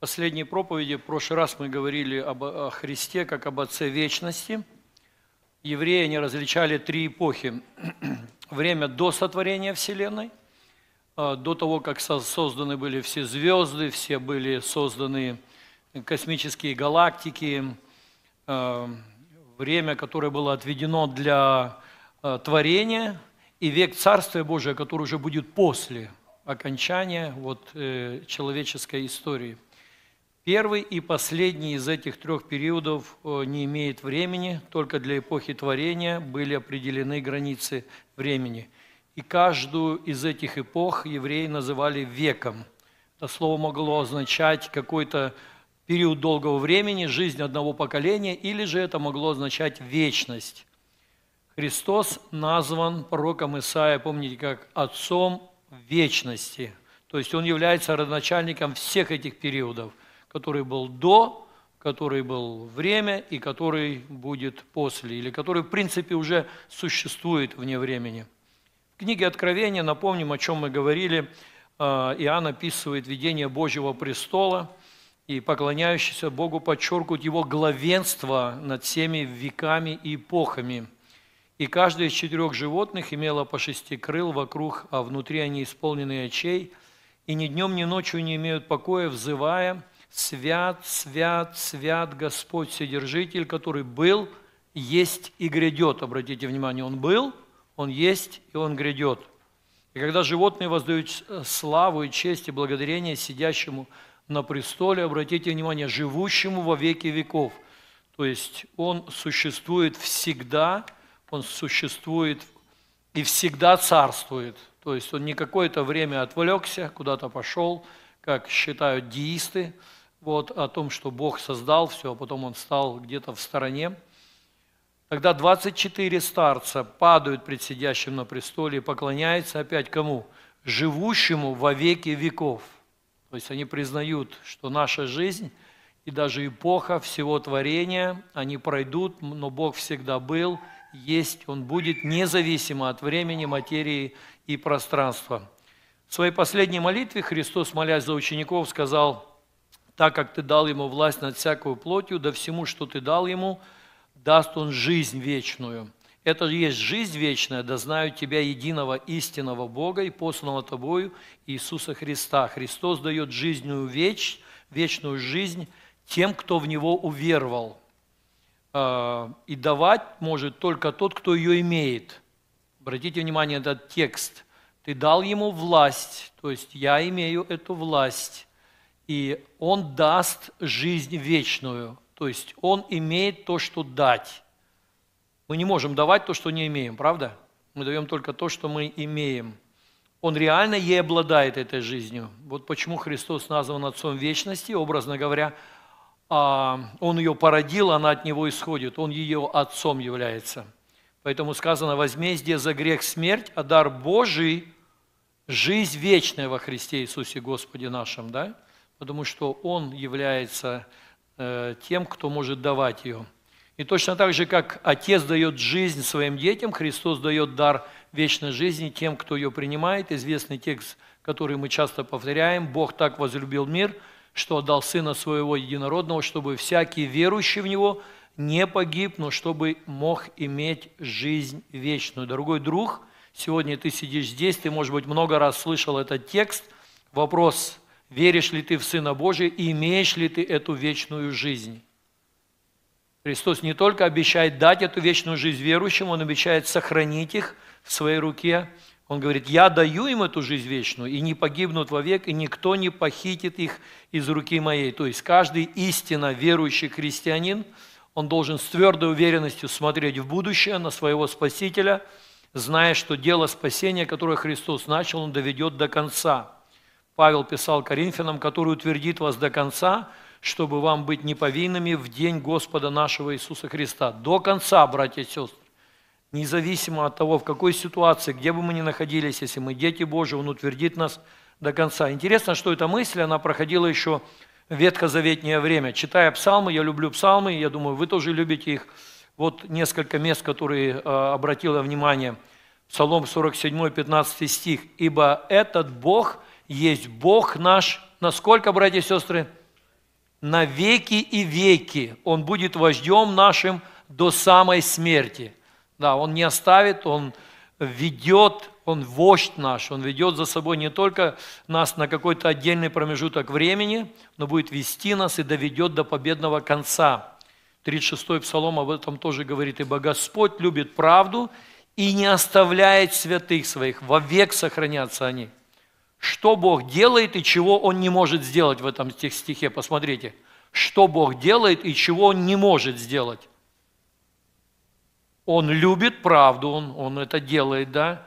последней проповеди, в прошлый раз мы говорили об, о Христе как об Отце Вечности. Евреи они различали три эпохи. Время до сотворения Вселенной, а, до того, как созданы были все звезды, все были созданы космические галактики, а, время, которое было отведено для а, творения, и век Царствия Божия, который уже будет после окончания вот, э, человеческой истории – Первый и последний из этих трех периодов э, не имеет времени, только для эпохи творения были определены границы времени. И каждую из этих эпох евреи называли веком. Это слово могло означать какой-то период долгого времени, жизнь одного поколения, или же это могло означать вечность. Христос назван пророком Исаия, помните, как отцом вечности. То есть он является родоначальником всех этих периодов – который был до, который был время и который будет после, или который, в принципе, уже существует вне времени. В книге Откровения, напомним, о чем мы говорили, э, Иоанн описывает видение Божьего престола, и поклоняющийся Богу подчеркивают его главенство над всеми веками и эпохами. И каждое из четырех животных имело по шести крыл вокруг, а внутри они исполнены очей, и ни днем, ни ночью не имеют покоя, взывая «Свят, свят, свят Господь Вседержитель, который был, есть и грядет». Обратите внимание, он был, он есть и он грядет. И когда животные воздают э, славу и честь и благодарение сидящему на престоле, обратите внимание, живущему во веки веков. То есть он существует всегда, он существует и всегда царствует. То есть он не какое-то время отвлекся, куда-то пошел, как считают деисты, вот, о том, что Бог создал все, а потом он стал где-то в стороне. Тогда 24 старца падают пред сидящим на престоле и поклоняются опять кому? Живущему во веки веков. То есть они признают, что наша жизнь и даже эпоха всего творения, они пройдут, но Бог всегда был, есть, Он будет, независимо от времени, материи и пространства. В своей последней молитве Христос, молясь за учеников, сказал – так как ты дал ему власть над всякую плотью, да всему, что ты дал ему, даст он жизнь вечную. Это есть жизнь вечная, да знаю тебя единого истинного Бога и посланного тобою Иисуса Христа. Христос дает жизненную веч, вечную жизнь тем, кто в Него уверовал. А, и давать может только тот, кто ее имеет. Обратите внимание на этот текст. Ты дал ему власть, то есть я имею эту власть и Он даст жизнь вечную. То есть Он имеет то, что дать. Мы не можем давать то, что не имеем, правда? Мы даем только то, что мы имеем. Он реально ей обладает этой жизнью. Вот почему Христос назван Отцом Вечности, образно говоря, а, Он ее породил, она от Него исходит, Он ее Отцом является. Поэтому сказано, возмездие за грех – смерть, а дар Божий – жизнь вечная во Христе Иисусе Господе нашем. Да? потому что Он является э, тем, кто может давать ее. И точно так же, как Отец дает жизнь своим детям, Христос дает дар вечной жизни тем, кто ее принимает. Известный текст, который мы часто повторяем, «Бог так возлюбил мир, что отдал Сына Своего Единородного, чтобы всякий верующий в Него не погиб, но чтобы мог иметь жизнь вечную». Дорогой друг, сегодня ты сидишь здесь, ты, может быть, много раз слышал этот текст. Вопрос веришь ли ты в Сына Божия и имеешь ли ты эту вечную жизнь. Христос не только обещает дать эту вечную жизнь верующим, Он обещает сохранить их в своей руке. Он говорит, я даю им эту жизнь вечную, и не погибнут вовек, и никто не похитит их из руки моей. То есть каждый истинно верующий христианин, он должен с твердой уверенностью смотреть в будущее, на своего Спасителя, зная, что дело спасения, которое Христос начал, он доведет до конца – Павел писал Коринфянам, который утвердит вас до конца, чтобы вам быть неповинными в день Господа нашего Иисуса Христа. До конца, братья и сестры. Независимо от того, в какой ситуации, где бы мы ни находились, если мы дети Божьи, Он утвердит нас до конца. Интересно, что эта мысль, она проходила еще в ветхозаветнее время. Читая псалмы, я люблю псалмы, я думаю, вы тоже любите их. Вот несколько мест, которые э, обратила внимание. Псалом 47, 15 стих. «Ибо этот Бог – есть Бог наш, насколько, братья и сестры, на веки и веки. Он будет вождем нашим до самой смерти. Да, Он не оставит, Он ведет, Он вождь наш, Он ведет за собой не только нас на какой-то отдельный промежуток времени, но будет вести нас и доведет до победного конца. 36-й Псалом об этом тоже говорит, «Ибо Господь любит правду и не оставляет святых своих, вовек сохранятся они» что Бог делает и чего Он не может сделать в этом стихе. Посмотрите, что Бог делает и чего Он не может сделать. Он любит правду, он, он это делает, да?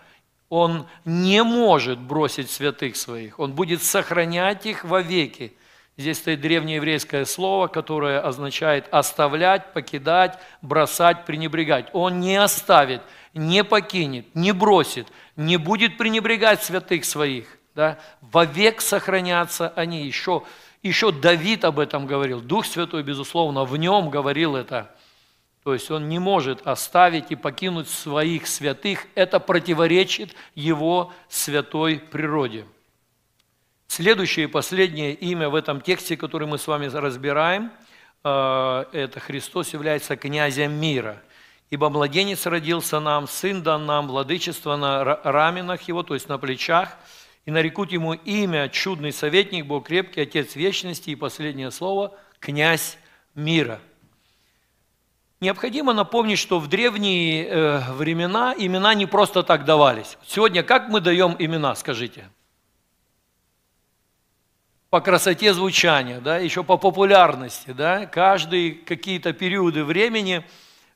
Он не может бросить святых своих, он будет сохранять их вовеки. Здесь стоит древнееврейское слово, которое означает оставлять, покидать, бросать, пренебрегать. Он не оставит, не покинет, не бросит, не будет пренебрегать святых своих да, вовек сохранятся они. Еще, еще Давид об этом говорил, Дух Святой, безусловно, в нем говорил это. То есть он не может оставить и покинуть своих святых, это противоречит его святой природе. Следующее и последнее имя в этом тексте, который мы с вами разбираем, э, это Христос является князем мира. Ибо младенец родился нам, сын дан нам, владычество на раменах его, то есть на плечах – и нарекут ему имя чудный советник, Бог крепкий, Отец вечности и последнее слово – князь мира. Необходимо напомнить, что в древние э, времена имена не просто так давались. Сегодня как мы даем имена, скажите? По красоте звучания, да, еще по популярности, да, каждые какие-то периоды времени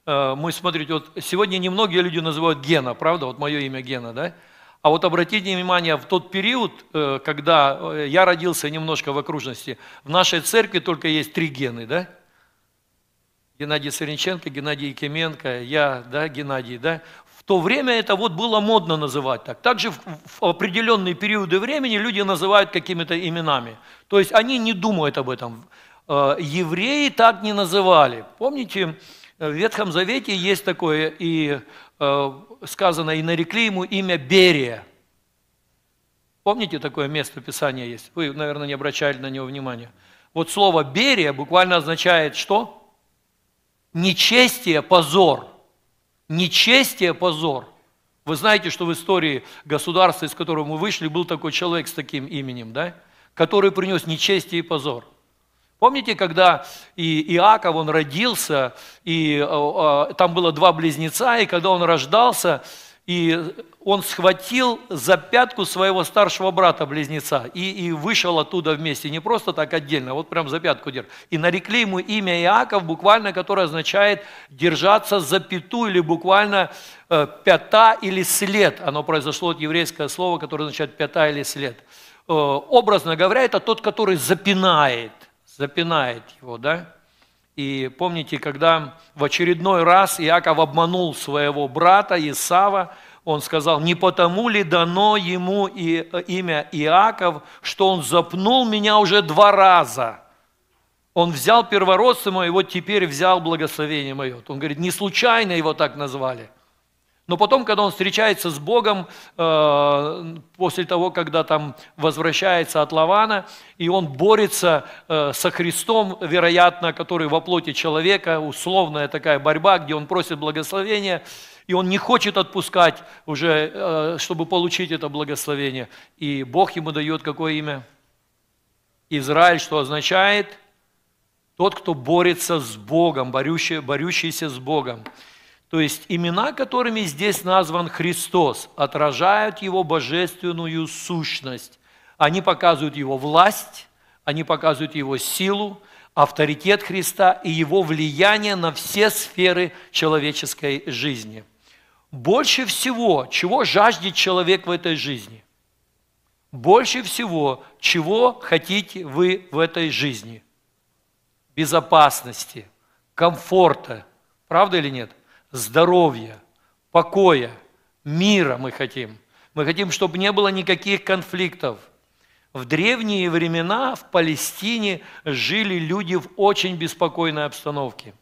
э, мы, смотрите, вот сегодня немногие люди называют Гена, правда, вот мое имя Гена, да, а вот обратите внимание, в тот период, э, когда э, я родился немножко в окружности, в нашей церкви только есть три гены, да? Геннадий Саренченко, Геннадий Якименко, я, да, Геннадий, да? В то время это вот было модно называть так. Также в, в определенные периоды времени люди называют какими-то именами. То есть они не думают об этом. Э, евреи так не называли. Помните, в Ветхом Завете есть такое и сказано, и нарекли ему имя Берия. Помните, такое место Писания есть? Вы, наверное, не обращали на него внимания. Вот слово «берия» буквально означает что? Нечестие, позор. Нечестие, позор. Вы знаете, что в истории государства, из которого мы вышли, был такой человек с таким именем, да? Который принес нечестие и позор. Помните, когда и Иаков, он родился, и э, э, там было два близнеца, и когда он рождался, и он схватил за пятку своего старшего брата-близнеца и, и вышел оттуда вместе, не просто так отдельно, вот прям за пятку держ. И нарекли ему имя Иаков, буквально, которое означает «держаться за пяту» или буквально э, «пята» или «след». Оно произошло от еврейского слова, которое означает «пята» или «след». Э, образно говоря, это тот, который запинает – запинает его, да? И помните, когда в очередной раз Иаков обманул своего брата Исава, он сказал, не потому ли дано ему и, э, имя Иаков, что он запнул меня уже два раза. Он взял первородство мое, и вот теперь взял благословение мое. Он говорит, не случайно его так назвали. Но потом, когда он встречается с Богом, э, после того, когда там возвращается от Лавана, и он борется э, со Христом, вероятно, который во плоти человека, условная такая борьба, где он просит благословения, и он не хочет отпускать уже, э, чтобы получить это благословение. И Бог ему дает какое имя? Израиль, что означает тот, кто борется с Богом, борющий, борющийся с Богом. То есть имена, которыми здесь назван Христос, отражают Его божественную сущность. Они показывают Его власть, они показывают Его силу, авторитет Христа и Его влияние на все сферы человеческой жизни. Больше всего, чего жаждет человек в этой жизни? Больше всего, чего хотите вы в этой жизни? Безопасности, комфорта. Правда или нет? здоровья, покоя, мира мы хотим. Мы хотим, чтобы не было никаких конфликтов. В древние времена в Палестине жили люди в очень беспокойной обстановке.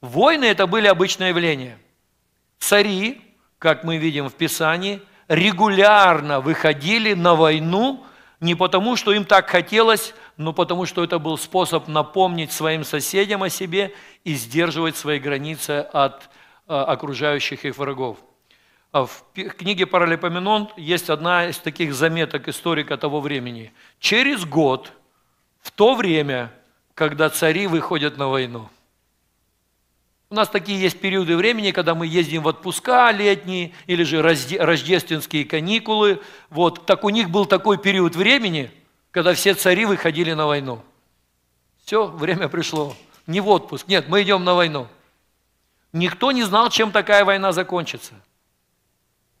Войны это были обычное явление. Цари, как мы видим в Писании, регулярно выходили на войну не потому, что им так хотелось, но потому, что это был способ напомнить своим соседям о себе и сдерживать свои границы от Э, окружающих их врагов. А в книге Паралипоменон есть одна из таких заметок историка того времени. Через год, в то время, когда цари выходят на войну. У нас такие есть периоды времени, когда мы ездим в отпуска летние или же рождественские каникулы. Вот. Так у них был такой период времени, когда все цари выходили на войну. Все, время пришло. Не в отпуск. Нет, мы идем на войну. Никто не знал, чем такая война закончится.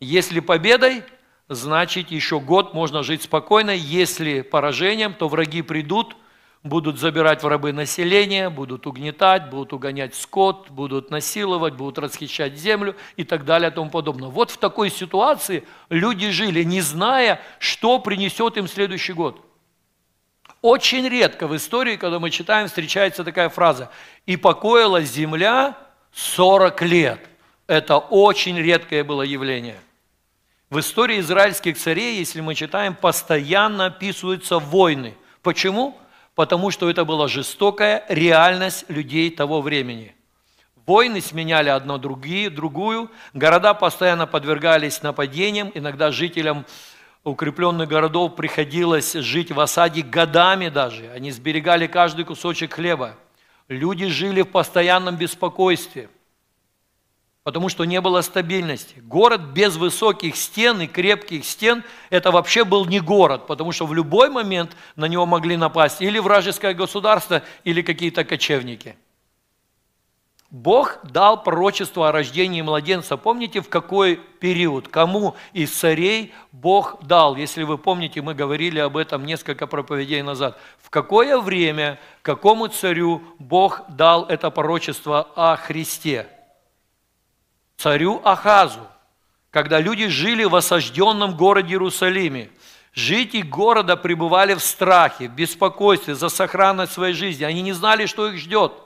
Если победой, значит еще год можно жить спокойно. Если поражением, то враги придут, будут забирать в рабы население, будут угнетать, будут угонять скот, будут насиловать, будут расхищать землю и так далее и тому подобное. Вот в такой ситуации люди жили, не зная, что принесет им следующий год. Очень редко в истории, когда мы читаем, встречается такая фраза «И покоилась земля 40 лет. Это очень редкое было явление. В истории израильских царей, если мы читаем, постоянно описываются войны. Почему? Потому что это была жестокая реальность людей того времени. Войны сменяли одно другие, другую. Города постоянно подвергались нападениям. Иногда жителям укрепленных городов приходилось жить в осаде годами даже. Они сберегали каждый кусочек хлеба. Люди жили в постоянном беспокойстве, потому что не было стабильности. Город без высоких стен и крепких стен – это вообще был не город, потому что в любой момент на него могли напасть или вражеское государство, или какие-то кочевники – Бог дал пророчество о рождении младенца. Помните, в какой период, кому из царей Бог дал? Если вы помните, мы говорили об этом несколько проповедей назад. В какое время, какому царю Бог дал это пророчество о Христе? Царю Ахазу, когда люди жили в осажденном городе Иерусалиме. Жители города пребывали в страхе, в беспокойстве за сохранность своей жизни. Они не знали, что их ждет –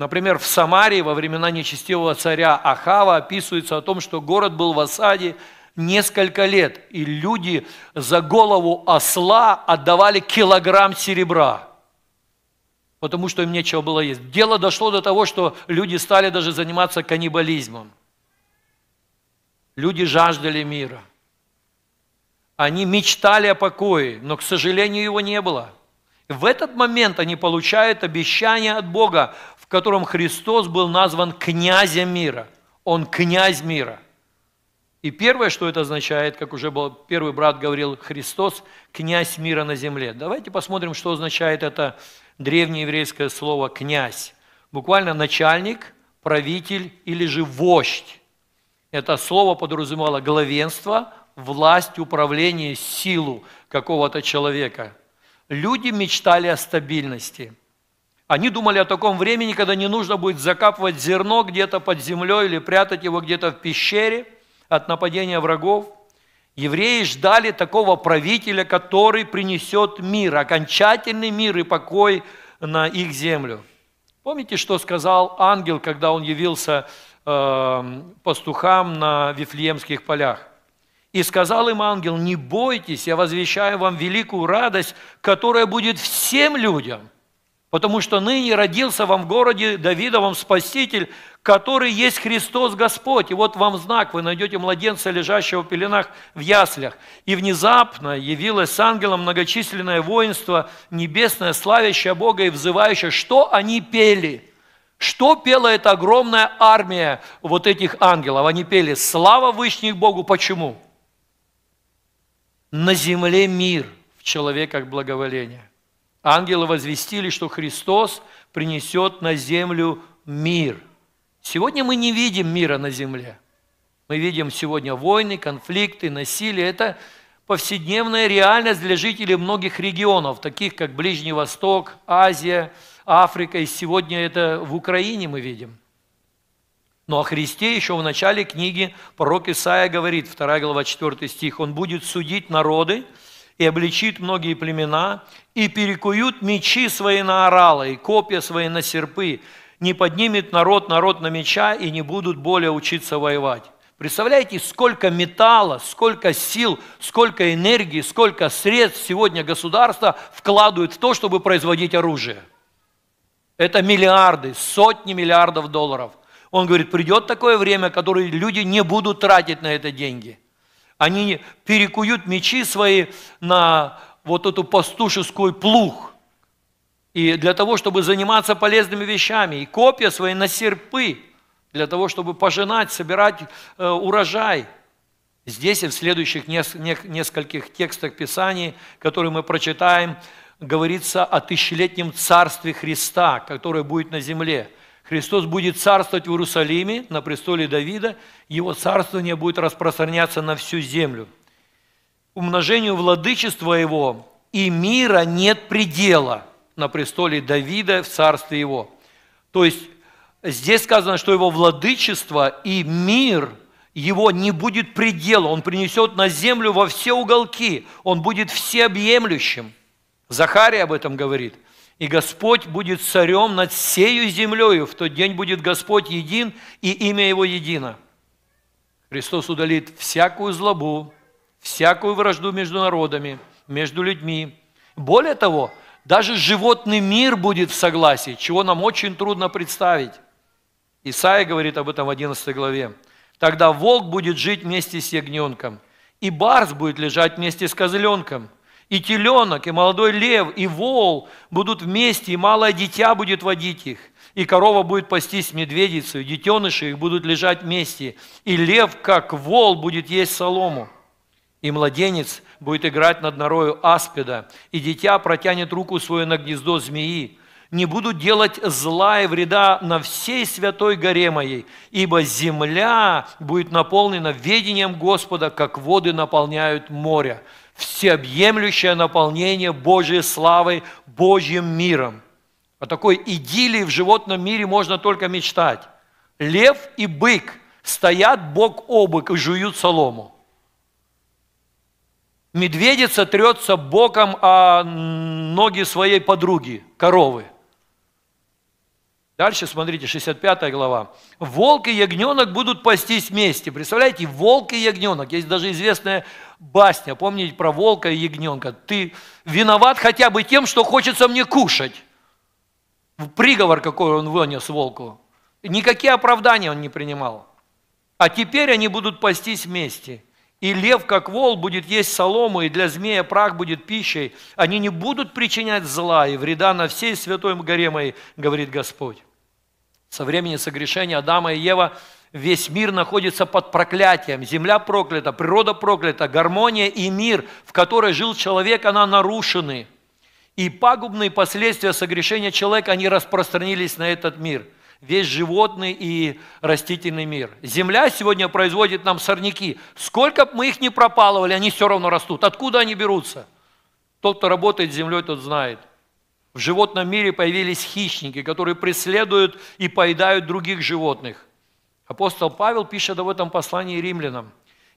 Например, в Самарии во времена нечестивого царя Ахава описывается о том, что город был в осаде несколько лет, и люди за голову осла отдавали килограмм серебра, потому что им нечего было есть. Дело дошло до того, что люди стали даже заниматься каннибализмом. Люди жаждали мира. Они мечтали о покое, но, к сожалению, его не было. В этот момент они получают обещание от Бога котором Христос был назван князем мира. Он князь мира. И первое, что это означает, как уже был, первый брат говорил, Христос – князь мира на земле. Давайте посмотрим, что означает это древнееврейское слово «князь». Буквально начальник, правитель или же вождь. Это слово подразумевало главенство, власть, управление, силу какого-то человека. Люди мечтали о стабильности – они думали о таком времени, когда не нужно будет закапывать зерно где-то под землей или прятать его где-то в пещере от нападения врагов. Евреи ждали такого правителя, который принесет мир, окончательный мир и покой на их землю. Помните, что сказал ангел, когда он явился э, пастухам на Вифлеемских полях? И сказал им ангел, не бойтесь, я возвещаю вам великую радость, которая будет всем людям – потому что ныне родился вам в городе Давидовом Спаситель, который есть Христос Господь. И вот вам знак, вы найдете младенца, лежащего в пеленах в яслях. И внезапно явилось с ангелом многочисленное воинство, небесное, славящее Бога и взывающее, что они пели – что пела эта огромная армия вот этих ангелов? Они пели «Слава Вышних Богу». Почему? На земле мир, в человеках благоволения. Ангелы возвестили, что Христос принесет на землю мир. Сегодня мы не видим мира на земле. Мы видим сегодня войны, конфликты, насилие. Это повседневная реальность для жителей многих регионов, таких как Ближний Восток, Азия, Африка. И сегодня это в Украине мы видим. Но о Христе еще в начале книги пророк Исаия говорит, 2 глава 4 стих, «Он будет судить народы, и обличит многие племена, и перекуют мечи свои на оралы, и копья свои на серпы, не поднимет народ народ на меча, и не будут более учиться воевать». Представляете, сколько металла, сколько сил, сколько энергии, сколько средств сегодня государство вкладывает в то, чтобы производить оружие. Это миллиарды, сотни миллиардов долларов. Он говорит, придет такое время, которое люди не будут тратить на это деньги – они перекуют мечи свои на вот эту пастушескую плуг И для того, чтобы заниматься полезными вещами. И копья свои на серпы. Для того, чтобы пожинать, собирать э, урожай. Здесь и в следующих нескольких текстах Писаний, которые мы прочитаем, говорится о тысячелетнем царстве Христа, которое будет на земле – Христос будет царствовать в Иерусалиме на престоле Давида, его царствование будет распространяться на всю землю. Умножению владычества его и мира нет предела на престоле Давида в царстве его. То есть здесь сказано, что его владычество и мир его не будет предела, он принесет на землю во все уголки, он будет всеобъемлющим. Захария об этом говорит – и Господь будет царем над всею землею. В тот день будет Господь един, и имя Его едино. Христос удалит всякую злобу, всякую вражду между народами, между людьми. Более того, даже животный мир будет в согласии, чего нам очень трудно представить. Исаия говорит об этом в 11 главе. «Тогда волк будет жить вместе с ягненком, и барс будет лежать вместе с козленком» и теленок, и молодой лев, и вол будут вместе, и малое дитя будет водить их, и корова будет пастись медведицу, и детеныши их будут лежать вместе, и лев, как вол, будет есть солому, и младенец будет играть над норою аспида, и дитя протянет руку свою на гнездо змеи, не будут делать зла и вреда на всей святой горе моей, ибо земля будет наполнена ведением Господа, как воды наполняют море» всеобъемлющее наполнение Божьей славой, Божьим миром. О такой идиллии в животном мире можно только мечтать. Лев и бык стоят бок о бок и жуют солому. Медведица трется боком о ноги своей подруги, коровы – Дальше, смотрите, 65 глава. Волк и ягненок будут пастись вместе. Представляете, волк и ягненок. Есть даже известная басня, помните про волка и ягненка. Ты виноват хотя бы тем, что хочется мне кушать. Приговор какой он вынес волку. Никакие оправдания он не принимал. А теперь они будут пастись вместе. И лев, как вол, будет есть солому, и для змея прах будет пищей. Они не будут причинять зла и вреда на всей святой горе моей, говорит Господь. Со времени согрешения Адама и Ева весь мир находится под проклятием. Земля проклята, природа проклята, гармония и мир, в которой жил человек, она нарушены. И пагубные последствия согрешения человека, они распространились на этот мир – весь животный и растительный мир. Земля сегодня производит нам сорняки. Сколько бы мы их ни пропалывали, они все равно растут. Откуда они берутся? Тот, кто работает с землей, тот знает. В животном мире появились хищники, которые преследуют и поедают других животных. Апостол Павел пишет об этом послании римлянам.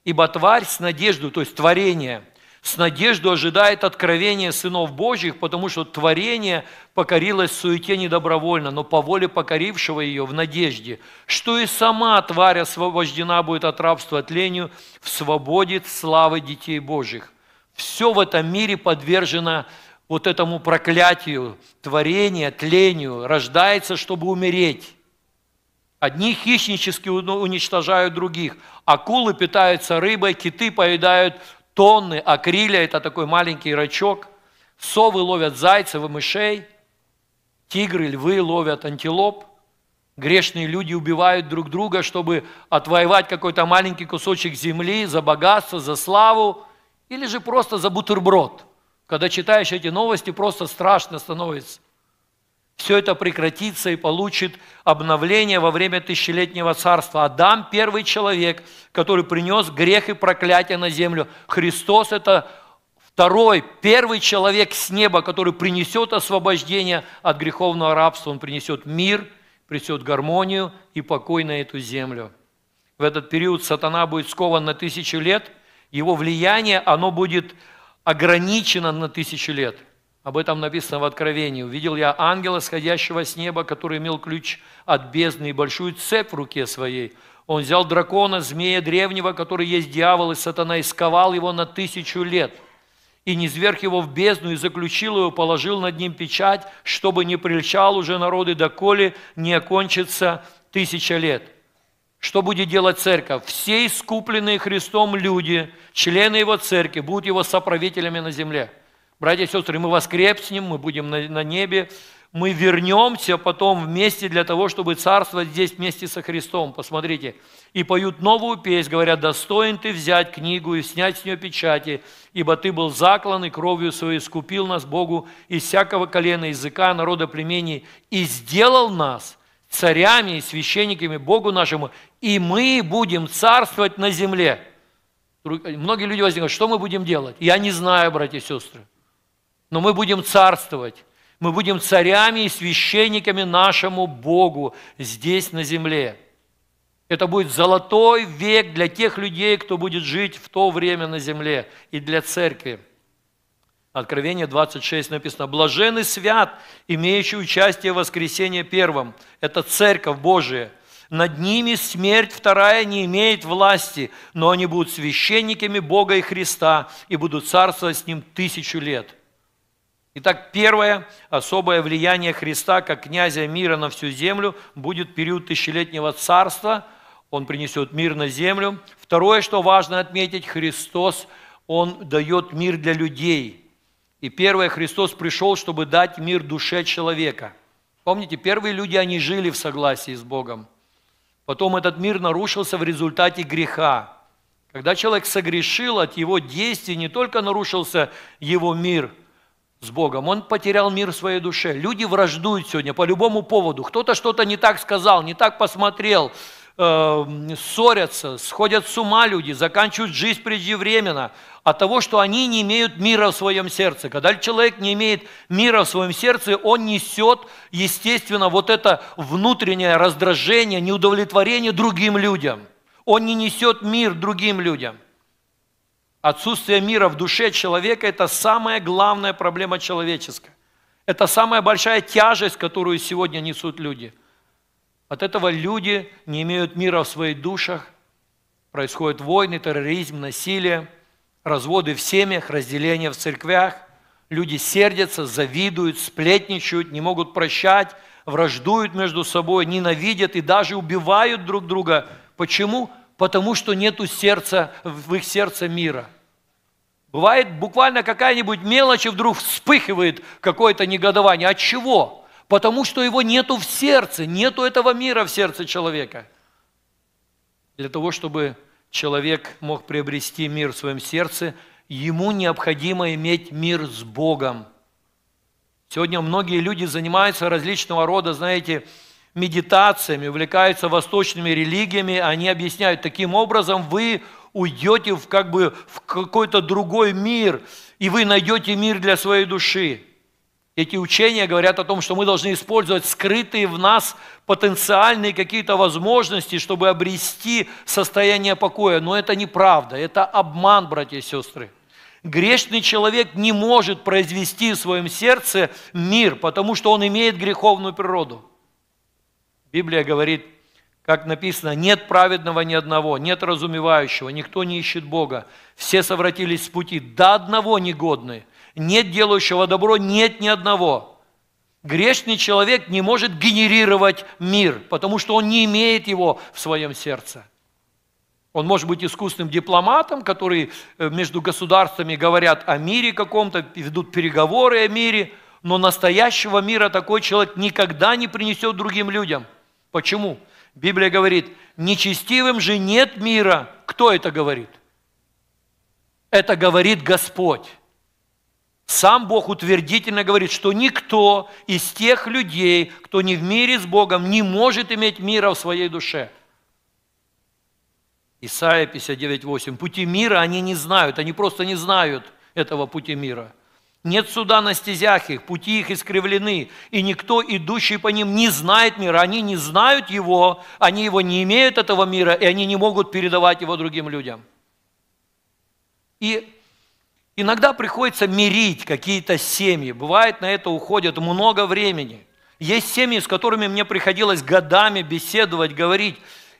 «Ибо тварь с надеждой, то есть творение, с надеждой ожидает откровения сынов Божьих, потому что творение покорилось суете недобровольно, но по воле покорившего ее в надежде, что и сама тварь освобождена будет от рабства тлению в свободе славы детей Божьих». Все в этом мире подвержено вот этому проклятию, творения, тлению, рождается, чтобы умереть. Одни хищнически уничтожают других. Акулы питаются рыбой, киты поедают тонны, акриля – это такой маленький рачок. Совы ловят зайцев и мышей. Тигры, львы ловят антилоп. Грешные люди убивают друг друга, чтобы отвоевать какой-то маленький кусочек земли за богатство, за славу или же просто за бутерброд – когда читаешь эти новости, просто страшно становится. Все это прекратится и получит обновление во время тысячелетнего царства. Адам – первый человек, который принес грех и проклятие на землю. Христос – это второй, первый человек с неба, который принесет освобождение от греховного рабства. Он принесет мир, принесет гармонию и покой на эту землю. В этот период сатана будет скован на тысячу лет. Его влияние, оно будет ограничено на тысячу лет. Об этом написано в Откровении. «Увидел я ангела, сходящего с неба, который имел ключ от бездны и большую цепь в руке своей. Он взял дракона, змея древнего, который есть дьявол и сатана, и сковал его на тысячу лет. И низверг его в бездну, и заключил его, положил над ним печать, чтобы не прельчал уже народы, доколе не окончится тысяча лет». Что будет делать церковь? Все искупленные Христом люди, члены Его церкви, будут Его соправителями на земле. Братья и сестры, мы воскреснем, мы будем на, на небе, мы вернемся потом вместе для того, чтобы царствовать здесь вместе со Христом. Посмотрите. И поют новую песнь, говорят, достоин ты взять книгу и снять с нее печати, ибо ты был заклан и кровью своей искупил нас Богу из всякого колена, языка, народа, племени, и сделал нас – царями и священниками Богу нашему, и мы будем царствовать на земле. Многие люди возникают, что мы будем делать? Я не знаю, братья и сестры, но мы будем царствовать. Мы будем царями и священниками нашему Богу здесь на земле. Это будет золотой век для тех людей, кто будет жить в то время на земле и для церкви. Откровение 26 написано, Блаженный свят, имеющий участие в воскресении первом». Это Церковь Божия. Над ними смерть вторая не имеет власти, но они будут священниками Бога и Христа и будут царствовать с Ним тысячу лет. Итак, первое особое влияние Христа как князя мира на всю землю будет период тысячелетнего царства. Он принесет мир на землю. Второе, что важно отметить, Христос, Он дает мир для людей – и первое, Христос пришел, чтобы дать мир душе человека. Помните, первые люди, они жили в согласии с Богом. Потом этот мир нарушился в результате греха. Когда человек согрешил от его действий, не только нарушился его мир с Богом, он потерял мир в своей душе. Люди враждуют сегодня по любому поводу. Кто-то что-то не так сказал, не так посмотрел, э, ссорятся, сходят с ума люди, заканчивают жизнь преждевременно, от того, что они не имеют мира в своем сердце. Когда человек не имеет мира в своем сердце, он несет, естественно, вот это внутреннее раздражение, неудовлетворение другим людям. Он не несет мир другим людям. Отсутствие мира в душе человека – это самая главная проблема человеческая. Это самая большая тяжесть, которую сегодня несут люди. От этого люди не имеют мира в своих душах, происходят войны, терроризм, насилие – разводы в семьях, разделения в церквях. Люди сердятся, завидуют, сплетничают, не могут прощать, враждуют между собой, ненавидят и даже убивают друг друга. Почему? Потому что нету сердца, в их сердце мира. Бывает буквально какая-нибудь мелочь, и вдруг вспыхивает какое-то негодование. От чего? Потому что его нету в сердце, нету этого мира в сердце человека. Для того, чтобы человек мог приобрести мир в своем сердце, ему необходимо иметь мир с Богом. Сегодня многие люди занимаются различного рода, знаете, медитациями, увлекаются восточными религиями, они объясняют, таким образом вы уйдете в, как бы, в какой-то другой мир, и вы найдете мир для своей души. Эти учения говорят о том, что мы должны использовать скрытые в нас потенциальные какие-то возможности, чтобы обрести состояние покоя. Но это неправда, это обман, братья и сестры. Грешный человек не может произвести в своем сердце мир, потому что он имеет греховную природу. Библия говорит, как написано, нет праведного ни одного, нет разумевающего, никто не ищет Бога, все совратились с пути, до одного негодные – нет делающего добро, нет ни одного. Грешный человек не может генерировать мир, потому что он не имеет его в своем сердце. Он может быть искусственным дипломатом, который э, между государствами говорят о мире каком-то, ведут переговоры о мире, но настоящего мира такой человек никогда не принесет другим людям. Почему? Библия говорит, нечестивым же нет мира. Кто это говорит? Это говорит Господь. Сам Бог утвердительно говорит, что никто из тех людей, кто не в мире с Богом, не может иметь мира в своей душе. Исайя 59.8. Пути мира они не знают, они просто не знают этого пути мира. Нет суда на стезях их, пути их искривлены, и никто, идущий по ним, не знает мира. Они не знают его, они его не имеют, этого мира, и они не могут передавать его другим людям. И Иногда приходится мирить какие-то семьи. Бывает, на это уходит много времени. Есть семьи, с которыми мне приходилось годами беседовать, говорить.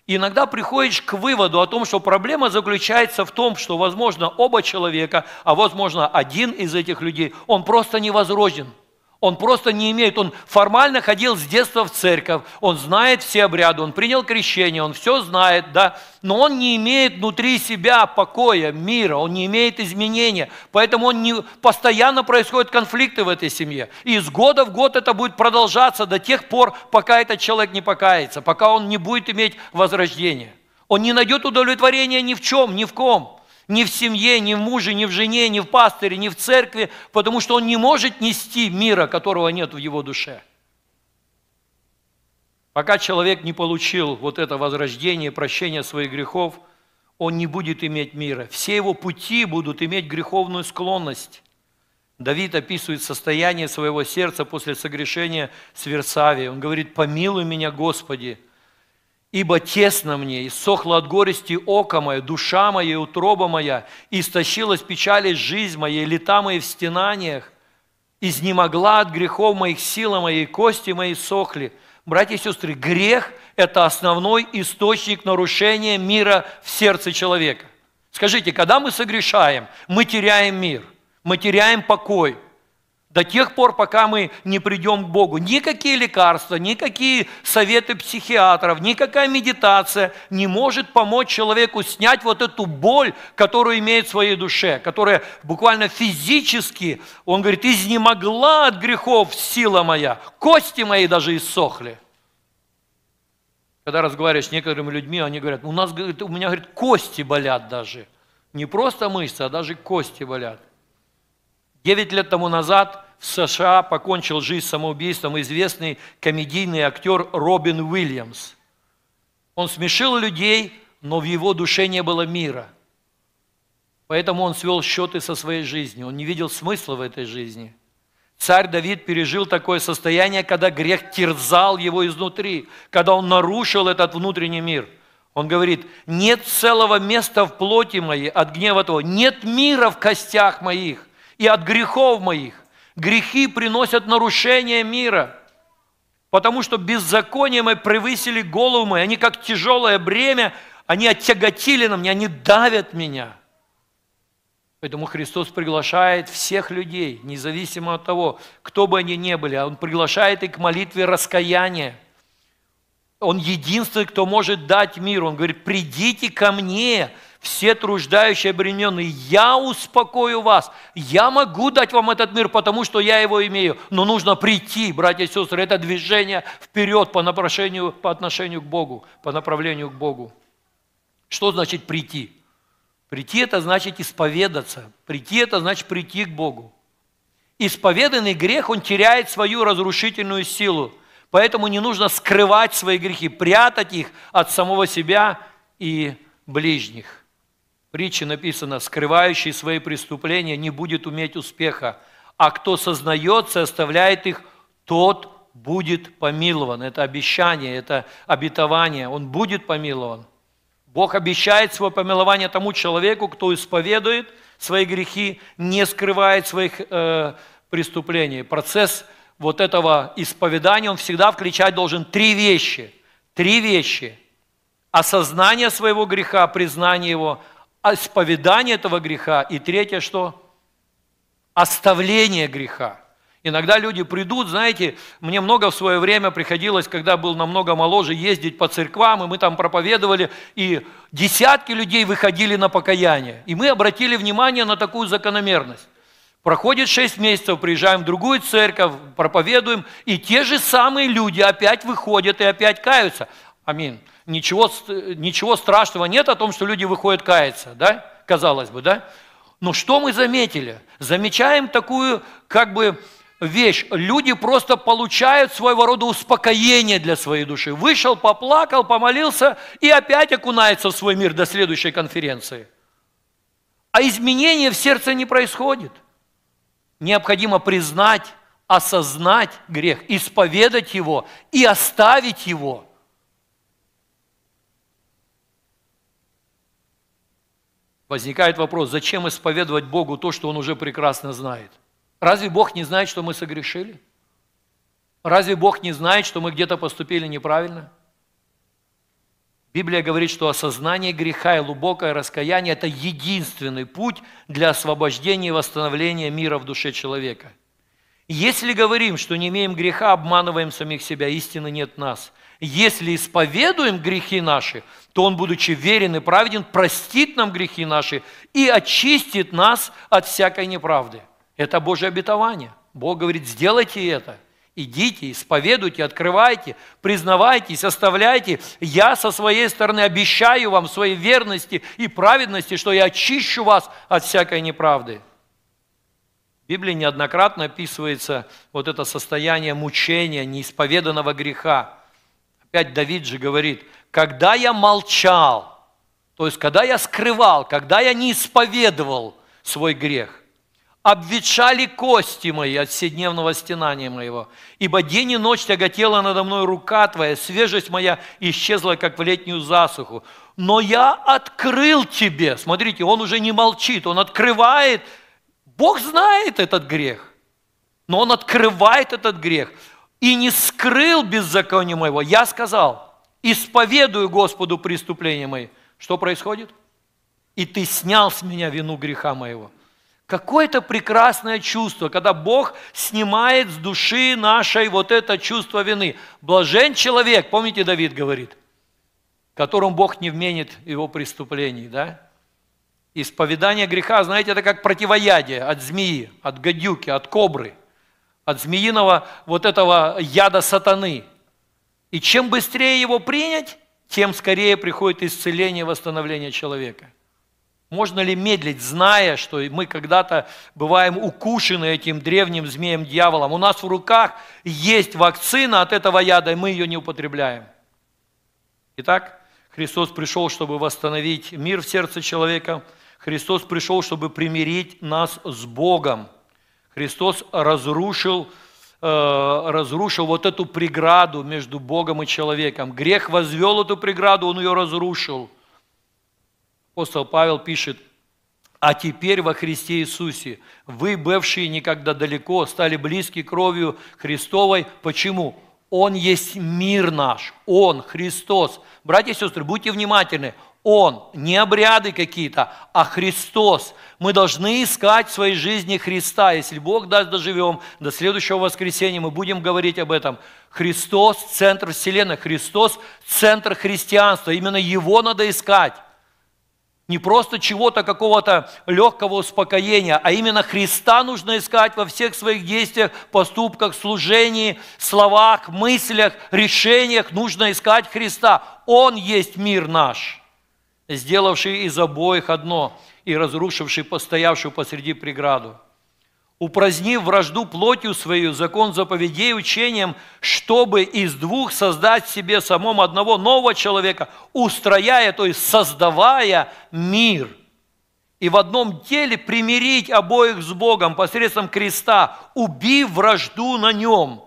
иногда приходишь к выводу о том, что проблема заключается в том, что, возможно, оба человека, а возможно, один из этих людей, он просто не он просто не имеет, он формально ходил с детства в церковь, он знает все обряды, он принял крещение, он все знает, да, но он не имеет внутри себя покоя, мира, он не имеет изменения, поэтому он не, постоянно происходят конфликты в этой семье. И из года в год это будет продолжаться до тех пор, пока этот человек не покается, пока он не будет иметь возрождения. Он не найдет удовлетворения ни в чем, ни в ком. Ни в семье, ни в муже, ни в жене, ни в пастыре, ни в церкви, потому что он не может нести мира, которого нет в его душе. Пока человек не получил вот это возрождение, прощение своих грехов, он не будет иметь мира. Все его пути будут иметь греховную склонность. Давид описывает состояние своего сердца после согрешения с Версавией. Он говорит, «Помилуй меня, Господи, Ибо тесно мне, и сохло от горести око мое, душа моя, и утроба моя, и истощилась печали жизнь моя, и лета мои в стенаниях, изнемогла от грехов моих сила моей, кости мои сохли. Братья и сестры, грех – это основной источник нарушения мира в сердце человека. Скажите, когда мы согрешаем, мы теряем мир, мы теряем покой – до тех пор, пока мы не придем к Богу. Никакие лекарства, никакие советы психиатров, никакая медитация не может помочь человеку снять вот эту боль, которую имеет в своей душе, которая буквально физически, он говорит, изнемогла от грехов сила моя, кости мои даже иссохли. Когда разговариваешь с некоторыми людьми, они говорят, у, нас, у меня говорит, кости болят даже. Не просто мышцы, а даже кости болят. Девять лет тому назад США покончил жизнь самоубийством известный комедийный актер Робин Уильямс. Он смешил людей, но в его душе не было мира. Поэтому он свел счеты со своей жизнью. Он не видел смысла в этой жизни. Царь Давид пережил такое состояние, когда грех терзал его изнутри, когда он нарушил этот внутренний мир. Он говорит, нет целого места в плоти моей от гнева того, нет мира в костях моих и от грехов моих. Грехи приносят нарушение мира, потому что беззаконие мы превысили голову мои. они как тяжелое бремя, они оттяготили на меня, они давят меня. Поэтому Христос приглашает всех людей, независимо от того, кто бы они ни были, Он приглашает их к молитве раскаяния. Он единственный, кто может дать мир. Он говорит, придите ко мне, все труждающие обремененные, я успокою вас, я могу дать вам этот мир, потому что я его имею, но нужно прийти, братья и сестры, это движение вперед по, направлению, по отношению к Богу, по направлению к Богу. Что значит прийти? Прийти – это значит исповедаться, прийти – это значит прийти к Богу. Исповеданный грех, он теряет свою разрушительную силу, поэтому не нужно скрывать свои грехи, прятать их от самого себя и ближних притче написано, скрывающий свои преступления не будет уметь успеха, а кто сознается, оставляет их, тот будет помилован. Это обещание, это обетование. Он будет помилован. Бог обещает свое помилование тому человеку, кто исповедует свои грехи, не скрывает своих э, преступлений. Процесс вот этого исповедания, он всегда включать должен три вещи. Три вещи. Осознание своего греха, признание его – исповедание этого греха. И третье что? Оставление греха. Иногда люди придут, знаете, мне много в свое время приходилось, когда был намного моложе, ездить по церквам, и мы там проповедовали, и десятки людей выходили на покаяние. И мы обратили внимание на такую закономерность. Проходит шесть месяцев, приезжаем в другую церковь, проповедуем, и те же самые люди опять выходят и опять каются. Аминь. Ничего, ничего страшного нет о том, что люди выходят каяться, да? Казалось бы, да? Но что мы заметили? Замечаем такую, как бы, вещь. Люди просто получают своего рода успокоение для своей души. Вышел, поплакал, помолился и опять окунается в свой мир до следующей конференции. А изменения в сердце не происходит. Необходимо признать, осознать грех, исповедать его и оставить его – Возникает вопрос, зачем исповедовать Богу то, что Он уже прекрасно знает? Разве Бог не знает, что мы согрешили? Разве Бог не знает, что мы где-то поступили неправильно? Библия говорит, что осознание греха и глубокое раскаяние – это единственный путь для освобождения и восстановления мира в душе человека. Если говорим, что не имеем греха, обманываем самих себя, истины нет нас – если исповедуем грехи наши, то Он, будучи верен и праведен, простит нам грехи наши и очистит нас от всякой неправды. Это Божье обетование. Бог говорит, сделайте это. Идите, исповедуйте, открывайте, признавайтесь, оставляйте. Я со своей стороны обещаю вам своей верности и праведности, что я очищу вас от всякой неправды. В Библии неоднократно описывается вот это состояние мучения, неисповеданного греха. Опять Давид же говорит, когда я молчал, то есть когда я скрывал, когда я не исповедовал свой грех, обветшали кости мои от вседневного стенания моего. Ибо день и ночь тяготела надо мной рука твоя, свежесть моя исчезла, как в летнюю засуху. Но я открыл тебе. Смотрите, он уже не молчит, он открывает. Бог знает этот грех, но он открывает этот грех и не скрыл беззаконие моего. Я сказал, исповедую Господу преступления мои. Что происходит? И ты снял с меня вину греха моего. Какое-то прекрасное чувство, когда Бог снимает с души нашей вот это чувство вины. Блажен человек, помните, Давид говорит, которому Бог не вменит его преступлений, да? Исповедание греха, знаете, это как противоядие от змеи, от гадюки, от кобры – от змеиного вот этого яда сатаны. И чем быстрее его принять, тем скорее приходит исцеление, и восстановление человека. Можно ли медлить, зная, что мы когда-то бываем укушены этим древним змеем дьяволом? У нас в руках есть вакцина от этого яда, и мы ее не употребляем. Итак, Христос пришел, чтобы восстановить мир в сердце человека. Христос пришел, чтобы примирить нас с Богом. Христос разрушил, э, разрушил вот эту преграду между Богом и человеком. Грех возвел эту преграду, он ее разрушил. Апостол Павел пишет, а теперь во Христе Иисусе вы, бывшие никогда далеко, стали близки кровью Христовой. Почему? Он есть мир наш, Он, Христос. Братья и сестры, будьте внимательны, он, не обряды какие-то, а Христос. Мы должны искать в своей жизни Христа. Если Бог даст, доживем до следующего воскресенья, мы будем говорить об этом. Христос – центр Вселенной, Христос – центр христианства. Именно Его надо искать. Не просто чего-то, какого-то легкого успокоения, а именно Христа нужно искать во всех своих действиях, поступках, служении, словах, мыслях, решениях. Нужно искать Христа. Он есть мир наш сделавший из обоих одно и разрушивший постоявшую посреди преграду. Упразднив вражду плотью свою, закон заповедей учением, чтобы из двух создать себе самому одного нового человека, устрояя, то есть создавая мир – и в одном теле примирить обоих с Богом посредством креста, убив вражду на нем.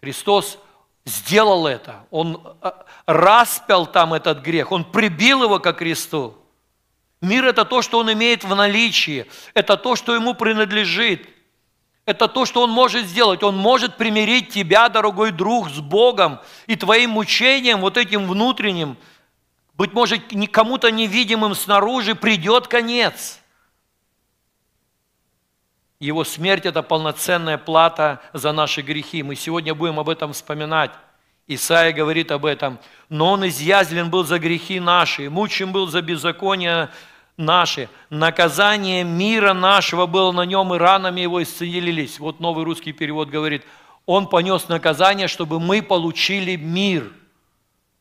Христос сделал это. Он а, распял там этот грех, он прибил его ко кресту. Мир – это то, что он имеет в наличии, это то, что ему принадлежит, это то, что он может сделать. Он может примирить тебя, дорогой друг, с Богом и твоим мучением, вот этим внутренним, быть может, кому-то невидимым снаружи придет конец – его смерть – это полноценная плата за наши грехи. Мы сегодня будем об этом вспоминать. Исаия говорит об этом. «Но он изъязлен был за грехи наши, мучим был за беззаконие наши. Наказание мира нашего было на нем, и ранами его исцелились». Вот новый русский перевод говорит. «Он понес наказание, чтобы мы получили мир»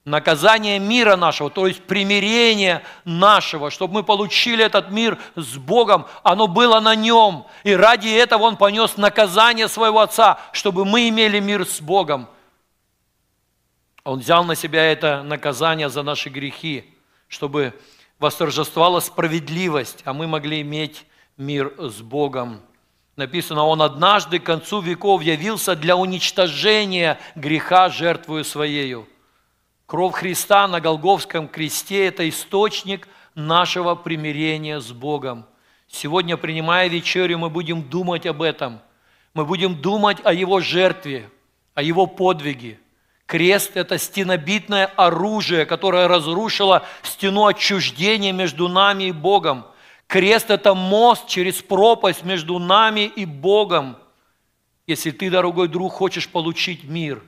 наказание мира нашего, то есть примирение нашего, чтобы мы получили этот мир с Богом, оно было на нем. И ради этого он понес наказание своего Отца, чтобы мы имели мир с Богом. Он взял на себя это наказание за наши грехи, чтобы восторжествовала справедливость, а мы могли иметь мир с Богом. Написано, Он однажды к концу веков явился для уничтожения греха жертвую Своею – Кровь Христа на Голговском кресте – это источник нашего примирения с Богом. Сегодня, принимая вечерю, мы будем думать об этом. Мы будем думать о Его жертве, о Его подвиге. Крест – это стенобитное оружие, которое разрушило стену отчуждения между нами и Богом. Крест – это мост через пропасть между нами и Богом. Если ты, дорогой друг, хочешь получить мир,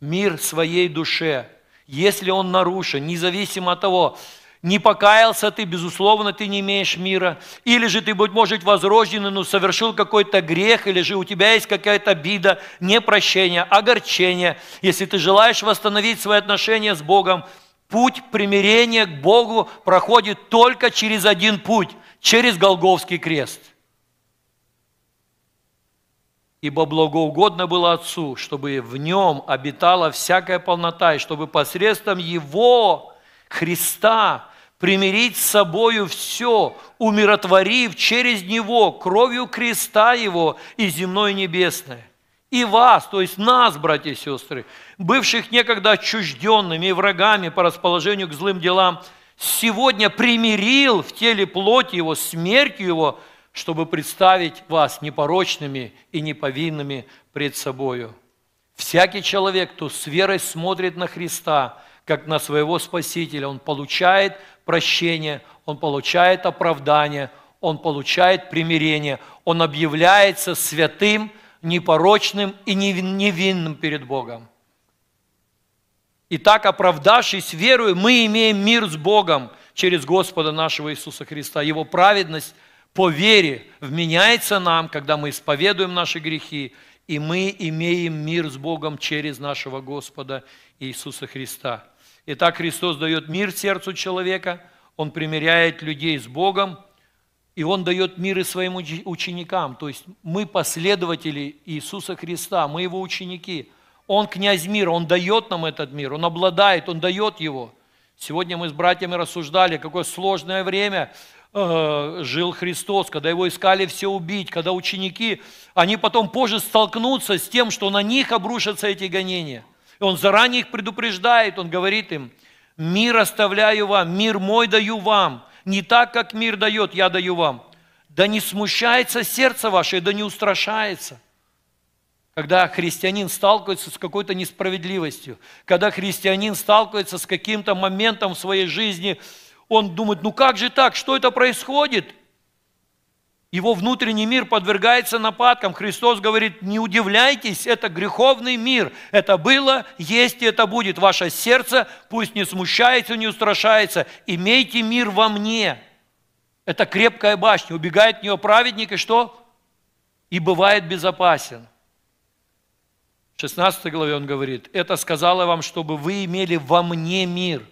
мир своей душе – если он нарушен, независимо от того, не покаялся ты, безусловно, ты не имеешь мира. Или же ты, быть может, возрожден, но совершил какой-то грех, или же у тебя есть какая-то обида, непрощение, огорчение. Если ты желаешь восстановить свои отношения с Богом, путь примирения к Богу проходит только через один путь, через Голговский крест – ибо благоугодно было Отцу, чтобы в нем обитала всякая полнота, и чтобы посредством Его, Христа, примирить с собою все, умиротворив через Него кровью креста Его и земное и небесное. И вас, то есть нас, братья и сестры, бывших некогда отчужденными и врагами по расположению к злым делам, сегодня примирил в теле плоти Его, смертью Его – чтобы представить вас непорочными и неповинными пред собою. Всякий человек, кто с верой смотрит на Христа, как на своего Спасителя, он получает прощение, он получает оправдание, он получает примирение, он объявляется святым, непорочным и невинным перед Богом. И так, оправдавшись верою, мы имеем мир с Богом через Господа нашего Иисуса Христа. Его праведность – по вере вменяется нам, когда мы исповедуем наши грехи, и мы имеем мир с Богом через нашего Господа Иисуса Христа. Итак, Христос дает мир сердцу человека, Он примиряет людей с Богом, и Он дает мир и своим ученикам. То есть мы последователи Иисуса Христа, мы Его ученики. Он князь мира, Он дает нам этот мир, Он обладает, Он дает его. Сегодня мы с братьями рассуждали, какое сложное время – Э, жил Христос, когда его искали все убить, когда ученики, они потом позже столкнутся с тем, что на них обрушатся эти гонения. И он заранее их предупреждает, он говорит им, мир оставляю вам, мир мой даю вам, не так, как мир дает, я даю вам. Да не смущается сердце ваше, да не устрашается. Когда христианин сталкивается с какой-то несправедливостью, когда христианин сталкивается с каким-то моментом в своей жизни, он думает, ну как же так, что это происходит? Его внутренний мир подвергается нападкам. Христос говорит, не удивляйтесь, это греховный мир. Это было, есть и это будет. Ваше сердце пусть не смущается, не устрашается. Имейте мир во мне. Это крепкая башня. Убегает от нее праведник и что? И бывает безопасен. В 16 главе он говорит, это сказала вам, чтобы вы имели во мне мир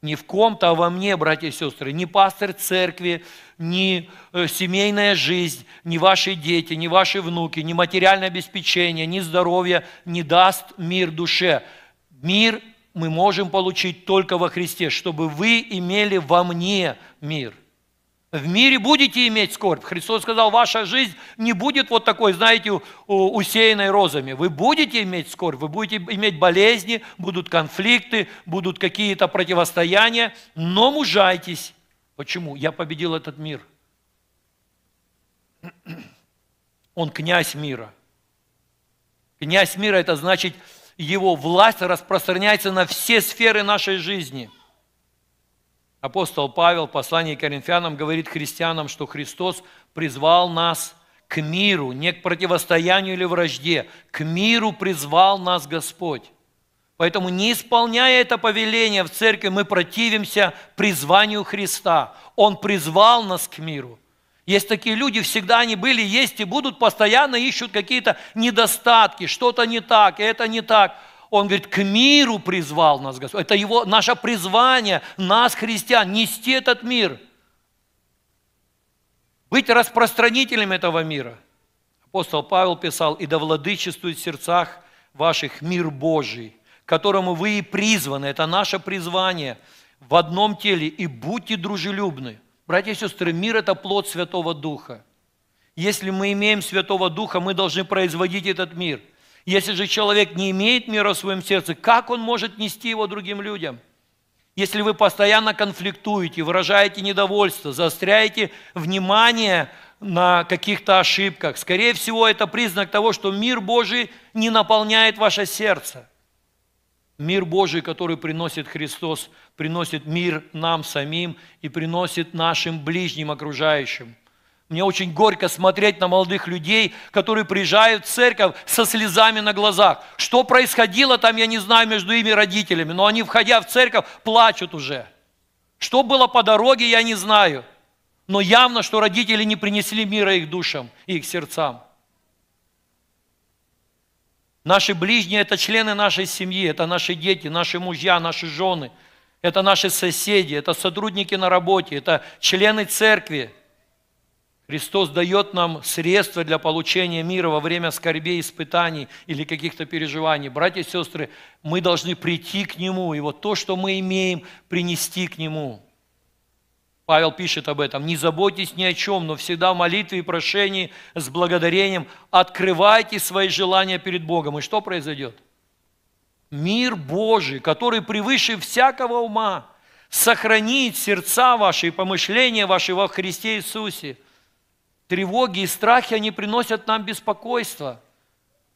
ни в ком-то, а во мне, братья и сестры. ни пастор церкви, ни э, семейная жизнь, ни ваши дети, ни ваши внуки, ни материальное обеспечение, ни здоровье не даст мир душе. Мир мы можем получить только во Христе, чтобы вы имели во мне мир – в мире будете иметь скорбь. Христос сказал, ваша жизнь не будет вот такой, знаете, усеянной розами. Вы будете иметь скорбь, вы будете иметь болезни, будут конфликты, будут какие-то противостояния, но мужайтесь. Почему? Я победил этот мир. Он князь мира. Князь мира – это значит, его власть распространяется на все сферы нашей жизни – Апостол Павел в послании к Коринфянам говорит христианам, что Христос призвал нас к миру, не к противостоянию или вражде. К миру призвал нас Господь. Поэтому, не исполняя это повеление в церкви, мы противимся призванию Христа. Он призвал нас к миру. Есть такие люди, всегда они были, есть и будут, постоянно ищут какие-то недостатки, что-то не так, это не так. Он говорит, к миру призвал нас Господь. Это его, наше призвание, нас, христиан, нести этот мир. Быть распространителем этого мира. Апостол Павел писал, и да владычествует в сердцах ваших мир Божий, которому вы и призваны. Это наше призвание в одном теле. И будьте дружелюбны. Братья и сестры, мир – это плод Святого Духа. Если мы имеем Святого Духа, мы должны производить этот мир – если же человек не имеет мира в своем сердце, как он может нести его другим людям? Если вы постоянно конфликтуете, выражаете недовольство, заостряете внимание на каких-то ошибках, скорее всего, это признак того, что мир Божий не наполняет ваше сердце. Мир Божий, который приносит Христос, приносит мир нам самим и приносит нашим ближним окружающим – мне очень горько смотреть на молодых людей, которые приезжают в церковь со слезами на глазах. Что происходило там, я не знаю, между ими родителями, но они, входя в церковь, плачут уже. Что было по дороге, я не знаю. Но явно, что родители не принесли мира их душам и их сердцам. Наши ближние – это члены нашей семьи, это наши дети, наши мужья, наши жены, это наши соседи, это сотрудники на работе, это члены церкви – Христос дает нам средства для получения мира во время скорбей, испытаний или каких-то переживаний. Братья и сестры, мы должны прийти к Нему, и вот то, что мы имеем, принести к Нему. Павел пишет об этом. «Не заботьтесь ни о чем, но всегда в молитве и прошении с благодарением открывайте свои желания перед Богом». И что произойдет? Мир Божий, который превыше всякого ума, сохранит сердца ваши и помышления ваши во Христе Иисусе – Тревоги и страхи, они приносят нам беспокойство.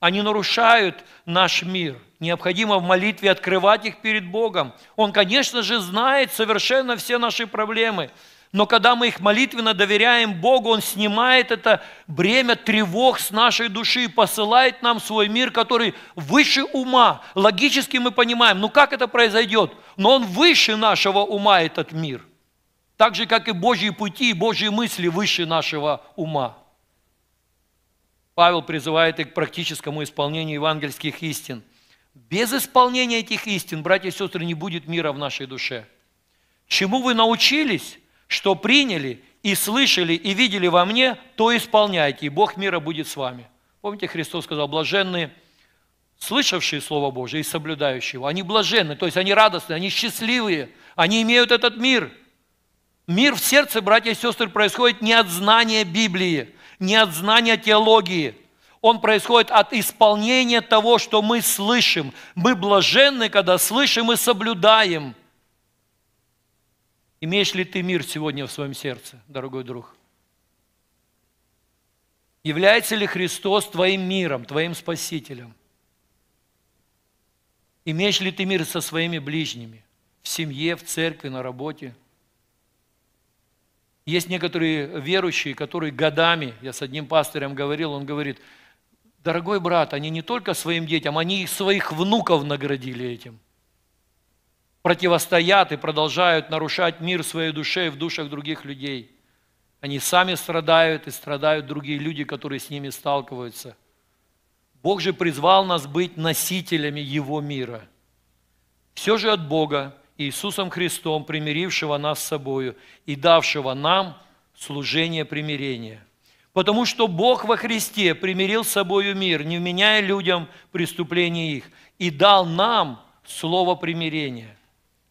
Они нарушают наш мир. Необходимо в молитве открывать их перед Богом. Он, конечно же, знает совершенно все наши проблемы. Но когда мы их молитвенно доверяем Богу, Он снимает это бремя тревог с нашей души и посылает нам свой мир, который выше ума. Логически мы понимаем, ну как это произойдет? Но он выше нашего ума, этот мир так же, как и Божьи пути и Божьи мысли выше нашего ума. Павел призывает и к практическому исполнению евангельских истин. Без исполнения этих истин, братья и сестры, не будет мира в нашей душе. Чему вы научились, что приняли и слышали и видели во мне, то исполняйте, и Бог мира будет с вами. Помните, Христос сказал, блаженные, слышавшие Слово Божие и соблюдающие его, они блаженны, то есть они радостны, они счастливые, они имеют этот мир – Мир в сердце, братья и сестры, происходит не от знания Библии, не от знания теологии. Он происходит от исполнения того, что мы слышим. Мы блаженны, когда слышим и соблюдаем. Имеешь ли ты мир сегодня в своем сердце, дорогой друг? Является ли Христос твоим миром, твоим спасителем? Имеешь ли ты мир со своими ближними? В семье, в церкви, на работе – есть некоторые верующие, которые годами, я с одним пастырем говорил, он говорит, дорогой брат, они не только своим детям, они своих внуков наградили этим. Противостоят и продолжают нарушать мир в своей душе и в душах других людей. Они сами страдают и страдают другие люди, которые с ними сталкиваются. Бог же призвал нас быть носителями Его мира. Все же от Бога, Иисусом Христом, примирившего нас с собою и давшего нам служение примирения. Потому что Бог во Христе примирил с собою мир, не вменяя людям преступления их, и дал нам слово примирения.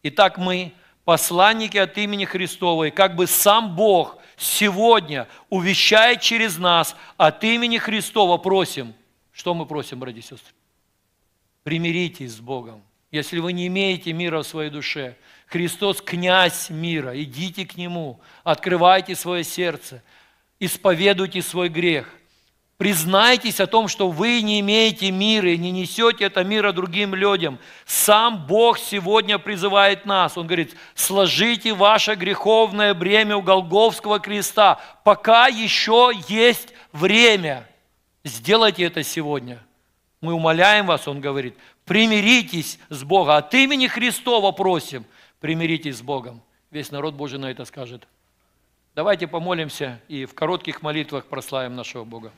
Итак, мы, посланники от имени Христова, и как бы сам Бог сегодня увещает через нас от имени Христова, просим, что мы просим, братья и сестры? Примиритесь с Богом если вы не имеете мира в своей душе. Христос – князь мира, идите к Нему, открывайте свое сердце, исповедуйте свой грех, признайтесь о том, что вы не имеете мира и не несете это мира другим людям. Сам Бог сегодня призывает нас. Он говорит, сложите ваше греховное бремя у Голговского креста, пока еще есть время. Сделайте это сегодня. Мы умоляем вас, он говорит, примиритесь с Богом. От имени Христова просим, примиритесь с Богом. Весь народ Божий на это скажет. Давайте помолимся и в коротких молитвах прославим нашего Бога.